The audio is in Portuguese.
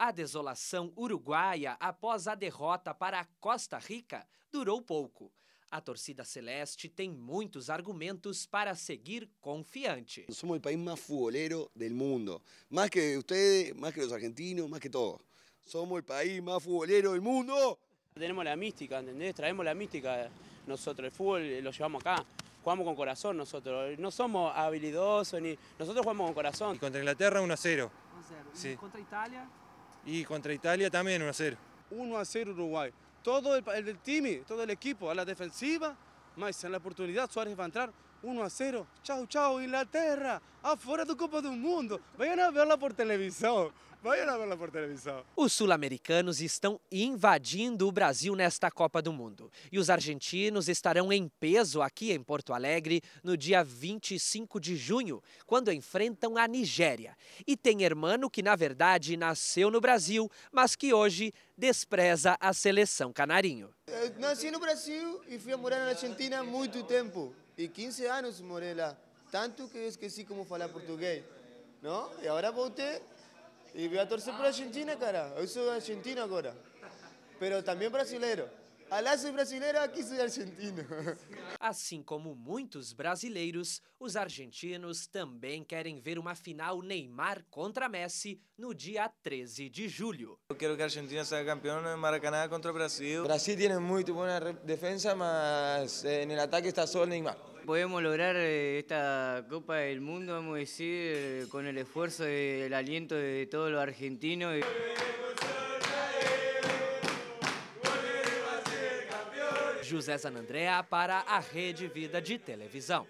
A desolação uruguaia após a derrota para a Costa Rica durou pouco. A torcida celeste tem muitos argumentos para seguir confiante. Somos o país mais futbolero do mundo, mais que vocês, mais que os argentinos, mais que todos. Somos o país mais futbolero do mundo. Temos a mística, ¿entendés? Traemos a mística nosotros, o futebol, eh, lo llevamos acá. Jugamos com coração, nós. Não somos habilidosos, ni nós jugamos com coração. E contra Inglaterra 1 a 0. 1 a 0. Sí. contra Y contra Italia también 1 a 0. 1 a 0 Uruguay. Todo el, el, team, todo el equipo a la defensiva, más en la oportunidad Suárez va a entrar 1 a 0. Tchau, tchau, Inglaterra, afora do Copa do Mundo. Venham a vê-la por televisão. Venham a vê-la por televisão. Os sul-americanos estão invadindo o Brasil nesta Copa do Mundo. E os argentinos estarão em peso aqui em Porto Alegre no dia 25 de junho, quando enfrentam a Nigéria. E tem hermano que, na verdade, nasceu no Brasil, mas que hoje despreza a seleção canarinho. Eu eh, nasci no Brasil e fui morar na Argentina há muito tempo. E 15 anos morei lá. Tanto que eu esqueci como falar português. Não? E agora voltei e vim a torcer para a Argentina, cara. Eu sou argentino agora. Mas também brasileiro. Aliás, o brasileiro é aqui sou argentino. Assim como muitos brasileiros, os argentinos também querem ver uma final Neymar contra Messi no dia 13 de julho. Eu quero que a Argentina seja campeão no Maracanã contra o Brasil. O Brasil tem muito boa defesa, mas eh, no ataque está só Neymar. Podemos lograr eh, esta Copa do Mundo, vamos dizer, eh, com o esforço e o aliento de todos os argentinos. José Sanandrea para a Rede Vida de Televisão.